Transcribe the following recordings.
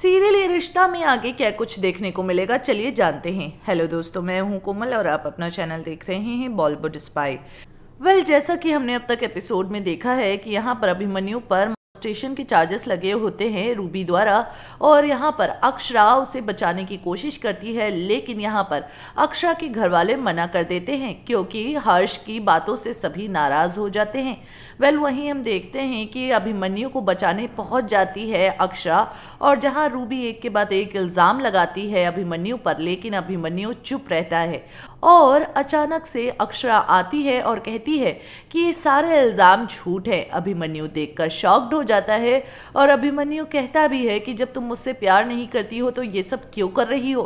serial ये रिश्ता में आगे क्या कुछ देखने को मिलेगा चलिए जानते हैं हेलो दोस्तों मैं हूं कोमल और आप अपना चैनल देख रहे हैं बॉलीवुड स्पाई वेल जैसा कि हमने अब तक एपिसोड में देखा है कि यहाँ पर अभिमन्यु पर स्टेशन के चार्जेस लगे होते हैं रूबी द्वारा और यहाँ पर अक्षरा उसे बचाने की कोशिश करती है लेकिन यहाँ पर अक्षरा के घर वाले मना कर देते हैं क्योंकि हर्ष की बातों से सभी नाराज़ हो जाते हैं वेल वहीं हम देखते हैं कि अभिमन्यु को बचाने पहुँच जाती है अक्षरा और जहाँ रूबी एक के बाद एक इल्ज़ाम लगाती है अभिमन्यु पर लेकिन अभिमन्यु चुप रहता है और अचानक से अक्षरा आती है और कहती है कि ये सारे इल्ज़ाम झूठ है अभिमन्यु देखकर शॉक्ड हो जाता है और अभिमन्यु कहता भी है कि जब तुम मुझसे प्यार नहीं करती हो तो ये सब क्यों कर रही हो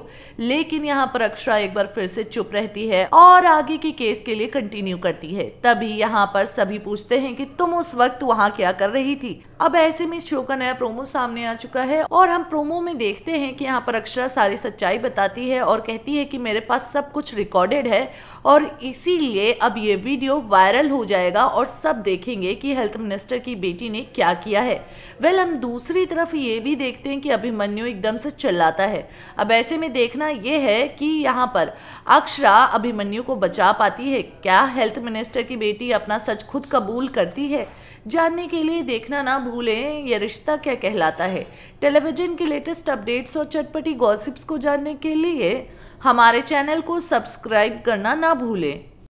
लेकिन यहाँ पर अक्षरा एक बार फिर से चुप रहती है और आगे के केस के लिए कंटिन्यू करती है तभी यहाँ पर सभी पूछते हैं कि तुम उस वक्त वहाँ क्या कर रही थी अब ऐसे में इस शो का नया प्रोमो सामने आ चुका है और हम प्रोमो में देखते हैं कि यहाँ पर अक्षरा सारी सच्चाई बताती है और कहती है कि मेरे पास सब कुछ रिकॉर्डेड है और इसीलिए अब ये वीडियो वायरल हो जाएगा और सब देखेंगे कि हेल्थ मिनिस्टर की बेटी ने क्या किया दिया है वेल हम दूसरी तरफ ये भी देखते हैं कि अभिमन्यु एकदम से चिल्लाता है अब ऐसे में देखना ये है कि यहाँ पर अक्षरा अभिमन्यु को बचा पाती है क्या हेल्थ मिनिस्टर की बेटी अपना सच खुद कबूल करती है जानने के लिए देखना ना भूलें यह रिश्ता क्या कहलाता है टेलीविज़न के लेटेस्ट अपडेट्स और चटपटी गॉसिप्स को जानने के लिए हमारे चैनल को सब्सक्राइब करना ना भूलें